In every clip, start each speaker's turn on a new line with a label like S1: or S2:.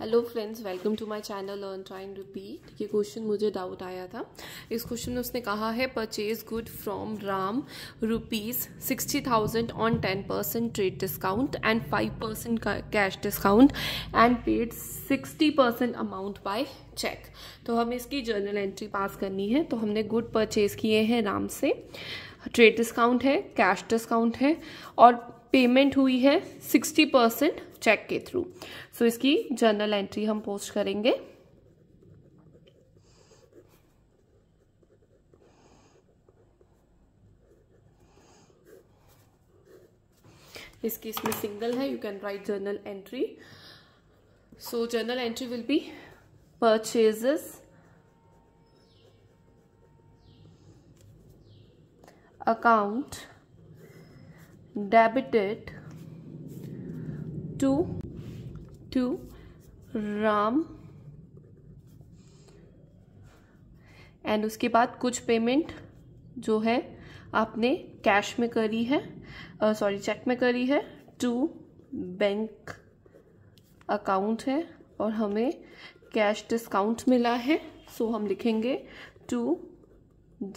S1: hello friends welcome to my channel learn trying repeat ये question मुझे doubt आया था इस क्वेश्चन में उसने कहा है purchase good from Ram rupees sixty thousand on ten percent trade discount and five percent cash discount and paid sixty percent amount by cheque तो हमें इसकी जर्नल एंट्री पास करनी है तो हमने गुड परचेज किए हैं राम से ट्रेड डिस्काउंट है कैश डिस्काउंट है और पेमेंट हुई है सिक्सटी परसेंट चेक के थ्रू सो so, इसकी जर्नल एंट्री हम पोस्ट करेंगे इसकी इसमें सिंगल है you can write journal entry so journal entry will be purchases account debited to to Ram and उसके बाद कुछ पेमेंट जो है आपने कैश में करी है सॉरी uh, चेक में करी है टू बैंक अकाउंट है और हमें कैश डिस्काउंट मिला है सो so हम लिखेंगे to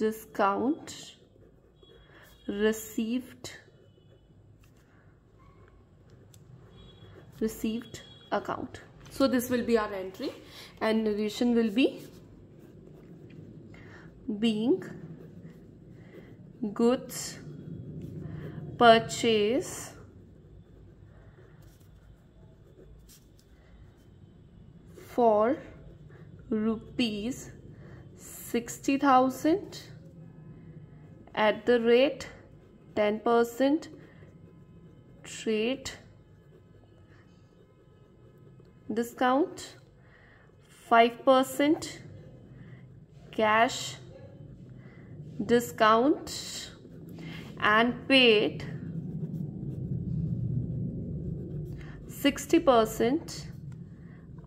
S1: discount received received account so this will be our entry and narration will be being goods purchase for rupees 60,000 at the rate 10% trade discount 5% cash discount and paid 60%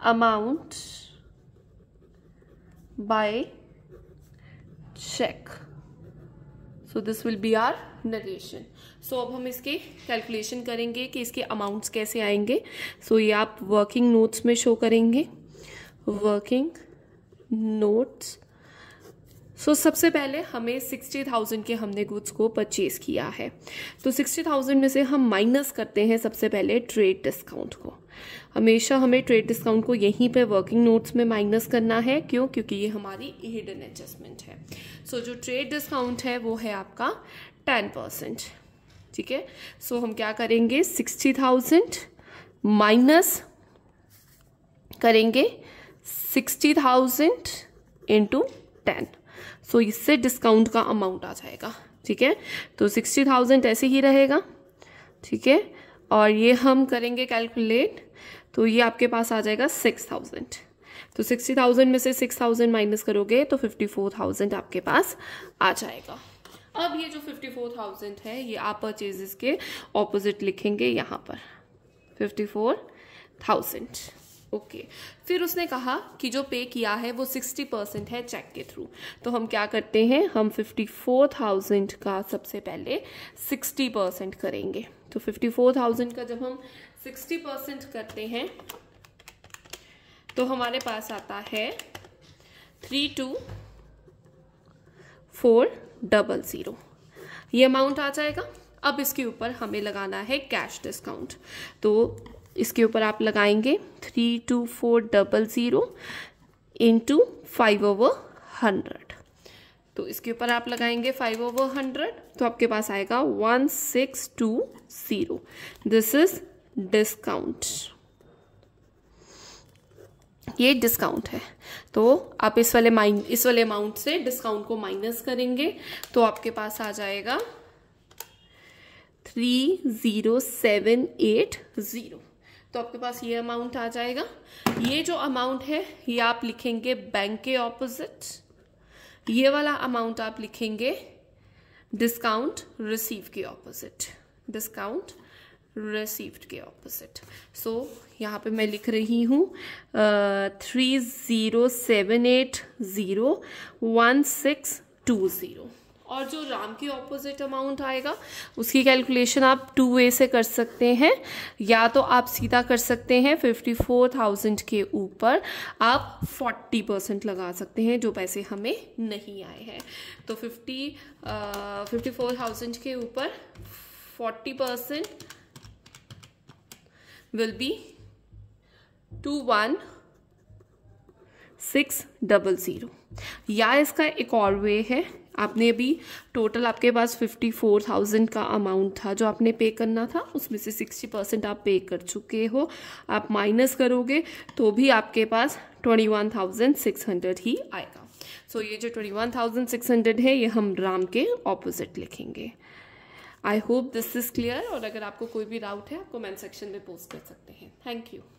S1: amount by check so this will be our narration so अब हम इसके calculation करेंगे कि इसके amounts कैसे आएंगे सो so, ये आप वर्किंग नोट्स में शो करेंगे वर्किंग नोट्स सो so, सबसे पहले हमें सिक्सटी थाउजेंड के हमने गुड्स को परचेज किया है तो सिक्सटी थाउजेंड में से हम माइनस करते हैं सबसे पहले ट्रेड डिस्काउंट को हमेशा हमें ट्रेड डिस्काउंट को यहीं पे वर्किंग नोट्स में माइनस करना है क्यों क्योंकि ये हमारी हिडन एडजस्टमेंट है सो so, जो ट्रेड डिस्काउंट है वो है आपका टेन परसेंट ठीक है सो हम क्या करेंगे सिक्सटी थाउजेंड माइनस करेंगे sixty thousand into ten so इससे डिस्काउंट का अमाउंट आ जाएगा ठीक है तो सिक्सटी थाउजेंड ऐसे ही रहेगा ठीक है और ये हम करेंगे कैलकुलेट तो ये आपके पास आ जाएगा सिक्स थाउजेंड तो सिक्सटी थाउजेंड में से सिक्स थाउजेंड माइनस करोगे तो फिफ्टी फोर थाउजेंड आपके पास आ जाएगा अब ये जो फिफ्टी फोर थाउजेंड है ये आप परचेजेस के ऑपोजिट लिखेंगे यहाँ पर फिफ्टी फोर थाउजेंड ओके फिर उसने कहा कि जो पे किया है वो सिक्सटी परसेंट है चेक के थ्रू तो हम क्या करते हैं हम फिफ्टी फोर थाउजेंड का सबसे पहले सिक्सटी परसेंट करेंगे तो फिफ्टी फोर थाउजेंड का जब हम सिक्सटी परसेंट करते हैं तो हमारे पास आता है three two four double zero ये अमाउंट आ जाएगा अब इसके ऊपर हमें लगाना है कैश डिस्काउंट तो इसके ऊपर आप लगाएंगे three two four double zero into five over hundred तो इसके ऊपर आप लगाएंगे फाइव ओवर हंड्रेड तो आपके पास आएगा one six two zero this is discount ये डिस्काउंट है तो आप इस वाले माइन इस वाले अमाउंट से डिस्काउंट को माइनस करेंगे तो आपके पास आ जाएगा three zero seven eight zero तो आपके पास ये अमाउंट आ जाएगा ये जो अमाउंट है ये आप लिखेंगे बैंक के ऑपोजिट ये वाला अमाउंट आप लिखेंगे डिस्काउंट रिसीव के ऑपोजिट डिस्काउंट रिसीव्ड के ऑपोजिट सो so, यहाँ पे मैं लिख रही हूँ three zero seven eight zero one six two zero और जो राम के ऑपोजिट अमाउंट आएगा उसकी कैलकुलेशन आप टू वे से कर सकते हैं या तो आप सीधा कर सकते हैं फिफ्टी फोर थाउजेंड के ऊपर आप फोर्टी परसेंट लगा सकते हैं जो पैसे हमें नहीं आए हैं तो फिफ्टी फिफ्टी फोर थाउजेंड के ऊपर forty percent will be zero या इसका एक और वे है आपने अभी टोटल आपके पास फिफ्टी फोर थाउजेंड का अमाउंट था जो आपने पे करना था उसमें से सिक्सटी परसेंट आप पे कर चुके हो आप माइनस करोगे तो भी आपके पास twenty one thousand six hundred ही आएगा सो so, ये जो twenty one thousand six hundred है ये हम राम के ऑपोजिट लिखेंगे I hope this is clear और अगर आपको कोई भी डाउट है आप कमेंट सेक्शन में पोस्ट कर सकते हैं थैंक यू